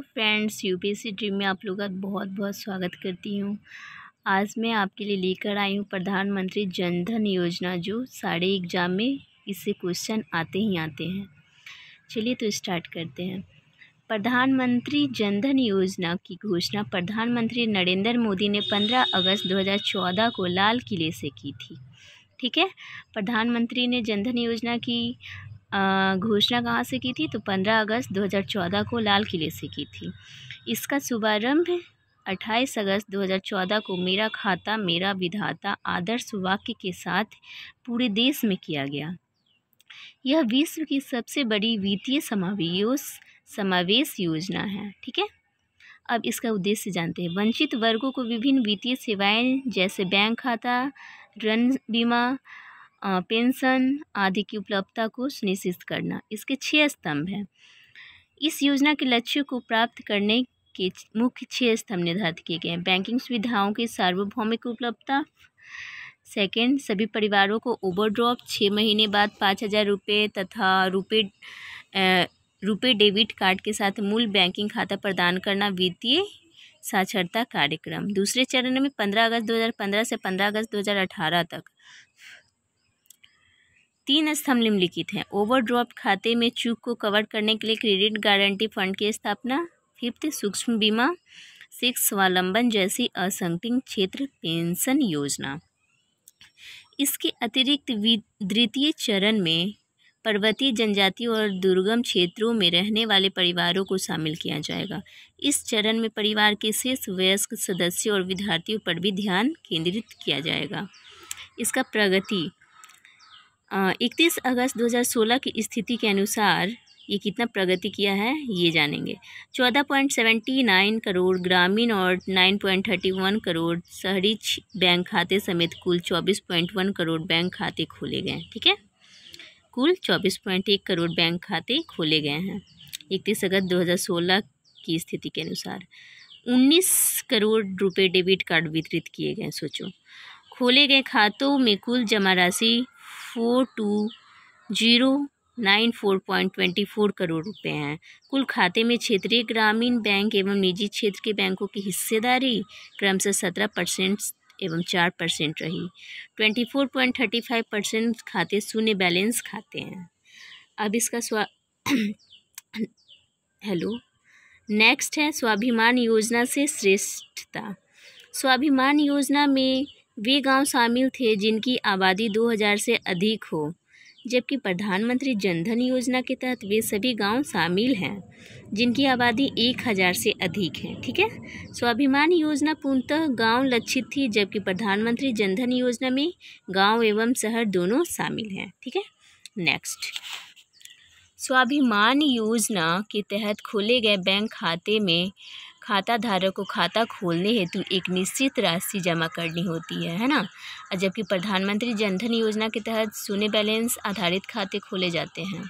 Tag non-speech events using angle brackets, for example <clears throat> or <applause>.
तो friends UPSC dream में आप लोगों का बहुत बहुत स्वागत करती हूँ आज मैं आपके लिए लेकर आई हूँ प्रधानमंत्री जनधन योजना जो साढ़े एग्ज़ाम में इससे क्वेश्चन आते ही आते हैं चलिए तो स्टार्ट करते हैं प्रधानमंत्री जनधन योजना की घोषणा प्रधानमंत्री नरेंद्र मोदी ने पंद्रह अगस्त चौदह को लाल किले से की थी ठीक है प्रधानमंत्री ने जनधन योजना की घोषणा कहाँ से की थी तो 15 अगस्त 2014 को लाल किले से की थी इसका शुभारंभ 28 अगस्त 2014 को मेरा खाता मेरा विधाता आदर्श वाक्य के साथ पूरे देश में किया गया यह विश्व की सबसे बड़ी वित्तीय समावेश समावेश योजना है ठीक है अब इसका उद्देश्य जानते हैं वंचित वर्गों को विभिन्न वित्तीय सेवाएं जैसे बैंक खाता ऋण बीमा पेंशन आदि की उपलब्धता को सुनिश्चित करना इसके छः स्तंभ हैं इस योजना के लक्ष्य को प्राप्त करने के मुख्य छः स्तंभ निर्धारित किए गए हैं बैंकिंग सुविधाओं की सार्वभौमिक उपलब्धता सेकेंड सभी परिवारों को ओवरड्रॉप छः महीने बाद पाँच हज़ार रुपये तथा रुपये रुपये डेबिट कार्ड के साथ मूल बैंकिंग खाता प्रदान करना वित्तीय साक्षरता कार्यक्रम दूसरे चरण में पंद्रह अगस्त पंद्रह से पंद्रह अगस्त अठारह तक तीन स्तंभ निम्नलिखित हैं ओवरड्राफ्ट खाते में चूक को कवर करने के लिए क्रेडिट गारंटी फंड की स्थापना फिफ्थ सूक्ष्म बीमा सिक्स स्वालंबन जैसी असंगठित क्षेत्र पेंशन योजना इसके अतिरिक्त द्वितीय चरण में पर्वतीय जनजाति और दुर्गम क्षेत्रों में रहने वाले परिवारों को शामिल किया जाएगा इस चरण में परिवार के शेष वयस्क सदस्यों और विद्यार्थियों पर भी ध्यान केंद्रित किया जाएगा इसका प्रगति इकतीस अगस्त 2016 की स्थिति के अनुसार ये कितना प्रगति किया है ये जानेंगे 14.79 करोड़ ग्रामीण और 9.31 करोड़ शहरी बैंक खाते समेत कुल 24.1 करोड़ बैंक खाते खोले गए हैं ठीक है कुल 24.1 करोड़ बैंक खाते खोले गए हैं इकतीस अगस्त 2016 की स्थिति के अनुसार 19 करोड़ रुपए डेबिट कार्ड वितरित किए गए सोचो खोले गए खातों में कुल जमा राशि four two zero nine four point twenty four crore रुपए हैं कुल खाते में क्षेत्रीय ग्रामीण बैंक एवं निजी क्षेत्र के बैंकों की हिस्सेदारी क्रमशः सत्रह परसेंट एवं चार परसेंट रही twenty four point thirty five percent खाते शून्य बैलेंस खाते हैं अब इसका स्वा <clears throat> हेलो नेक्स्ट है स्वाभिमान योजना से श्रेष्ठता स्वाभिमान योजना में वे गांव शामिल थे जिनकी आबादी 2000 से अधिक हो जबकि प्रधानमंत्री जनधन योजना के तहत वे सभी गांव शामिल हैं जिनकी आबादी एक हज़ार से अधिक है ठीक है स्वाभिमान योजना पूर्णतः गांव लक्षित थी जबकि प्रधानमंत्री जनधन योजना में गांव एवं शहर दोनों शामिल हैं ठीक है नेक्स्ट स्वाभिमान योजना के तहत खोले गए बैंक खाते में खाता धारक को खाता खोलने हेतु एक निश्चित राशि जमा करनी होती है है ना जबकि प्रधानमंत्री जनधन योजना के तहत शून्य बैलेंस आधारित खाते खोले जाते हैं